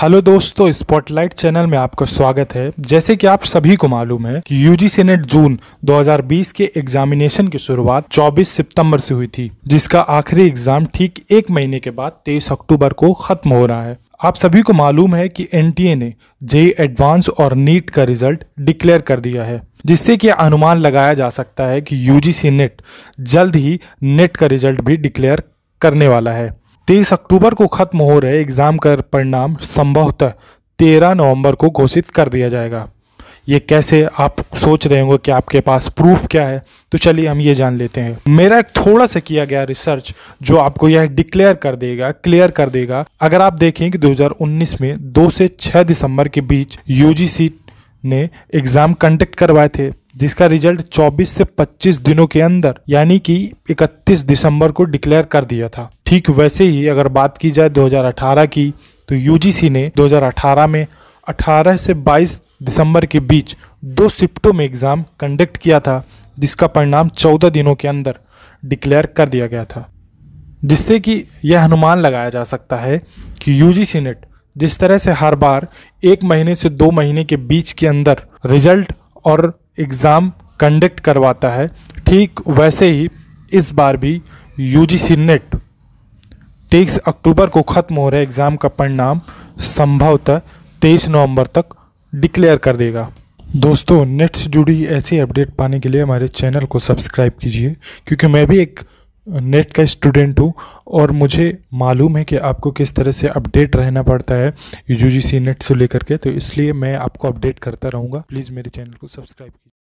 hello दोस्तों spotlight channel में आपका स्वागत है जैसे कि आप सभी को मालूम है कि यूजीसी नेट जून 2020 के एग्जामिनेशन की शुरुआत 24 सितंबर से हुई थी जिसका आखिरी एग्जाम ठीक एक महीने के बाद 23 अक्टूबर को खत्म हो रहा है आप सभी को मालूम है कि एनटीए ने जे एडवांस e और नीट का रिजल्ट डिक्लेयर कर दिया है जिससे कि अनुमान लगाया जा सकता है कि यूजीसी नेट जल्द ही नेट का रिजल्ट भी डिक्लेयर करने वाला है तेईस अक्टूबर को खत्म हो रहे एग्ज़ाम का परिणाम संभवतः तेरह नवंबर को घोषित कर दिया जाएगा ये कैसे आप सोच रहे होंगे कि आपके पास प्रूफ क्या है तो चलिए हम ये जान लेते हैं मेरा एक थोड़ा सा किया गया रिसर्च जो आपको यह डिक्लेयर कर देगा क्लियर कर देगा अगर आप देखें कि 2019 में 2 से 6 दिसंबर के बीच यूजीसी ने एग्ज़ाम कंडक्ट करवाए थे जिसका रिजल्ट 24 से 25 दिनों के अंदर यानी कि 31 दिसंबर को डिक्लेयर कर दिया था ठीक वैसे ही अगर बात की जाए 2018 की तो यूजीसी ने 2018 में 18 से 22 दिसंबर के बीच दो शिफ्टों में एग्ज़ाम कंडक्ट किया था जिसका परिणाम 14 दिनों के अंदर डिक्लेयर कर दिया गया था जिससे कि यह अनुमान लगाया जा सकता है कि यू जी नेट जिस तरह से हर बार एक महीने से दो महीने के बीच के अंदर रिजल्ट और एग्ज़ाम कंडक्ट करवाता है ठीक वैसे ही इस बार भी यू जी नेट तेईस अक्टूबर को ख़त्म हो रहे एग्ज़ाम का परिणाम संभवतः तेईस नवंबर तक डिक्लेयर कर देगा दोस्तों नेट से जुड़ी ऐसी अपडेट पाने के लिए हमारे चैनल को सब्सक्राइब कीजिए क्योंकि मैं भी एक नेट का स्टूडेंट हूँ और मुझे मालूम है कि आपको किस तरह से अपडेट रहना पड़ता है यू जी नेट से लेकर के तो इसलिए मैं आपको अपडेट करता रहूँगा प्लीज़ मेरे चैनल को सब्सक्राइब कीजिए